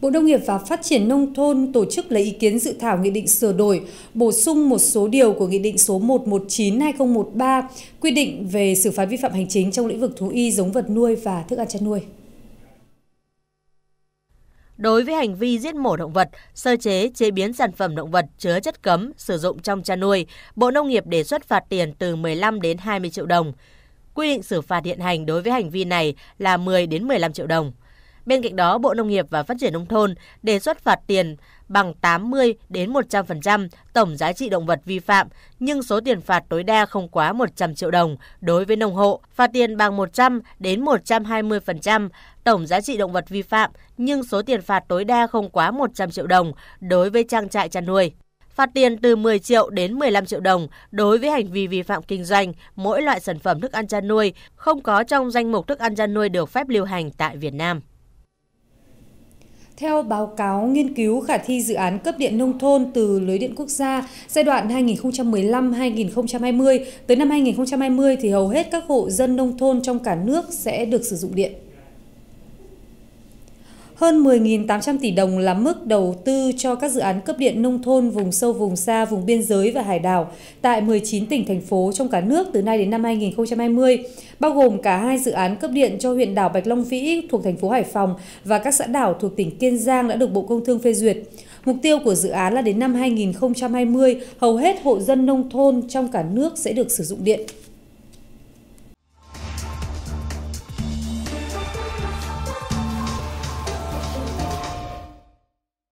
Bộ Nông nghiệp và Phát triển Nông thôn tổ chức lấy ý kiến dự thảo Nghị định sửa đổi, bổ sung một số điều của Nghị định số 119-2013 quy định về xử phạt vi phạm hành chính trong lĩnh vực thú y, giống vật nuôi và thức ăn chăn nuôi. Đối với hành vi giết mổ động vật, sơ chế, chế biến sản phẩm động vật chứa chất cấm sử dụng trong chăn nuôi, Bộ Nông nghiệp đề xuất phạt tiền từ 15 đến 20 triệu đồng. Quy định xử phạt hiện hành đối với hành vi này là 10 đến 15 triệu đồng. Bên cạnh đó, Bộ Nông nghiệp và Phát triển nông thôn đề xuất phạt tiền bằng 80 đến 100% tổng giá trị động vật vi phạm, nhưng số tiền phạt tối đa không quá 100 triệu đồng đối với nông hộ, phạt tiền bằng 100 đến 120% tổng giá trị động vật vi phạm, nhưng số tiền phạt tối đa không quá 100 triệu đồng đối với trang trại chăn nuôi phạt tiền từ 10 triệu đến 15 triệu đồng đối với hành vi vi phạm kinh doanh mỗi loại sản phẩm thức ăn chăn nuôi không có trong danh mục thức ăn chăn nuôi được phép lưu hành tại Việt Nam. Theo báo cáo nghiên cứu khả thi dự án cấp điện nông thôn từ lưới điện quốc gia giai đoạn 2015-2020 tới năm 2020 thì hầu hết các hộ dân nông thôn trong cả nước sẽ được sử dụng điện. Hơn 10.800 tỷ đồng là mức đầu tư cho các dự án cấp điện nông thôn vùng sâu vùng xa, vùng biên giới và hải đảo tại 19 tỉnh thành phố trong cả nước từ nay đến năm 2020, bao gồm cả hai dự án cấp điện cho huyện đảo Bạch Long Vĩ thuộc thành phố Hải Phòng và các xã đảo thuộc tỉnh Kiên Giang đã được Bộ Công Thương phê duyệt. Mục tiêu của dự án là đến năm 2020, hầu hết hộ dân nông thôn trong cả nước sẽ được sử dụng điện.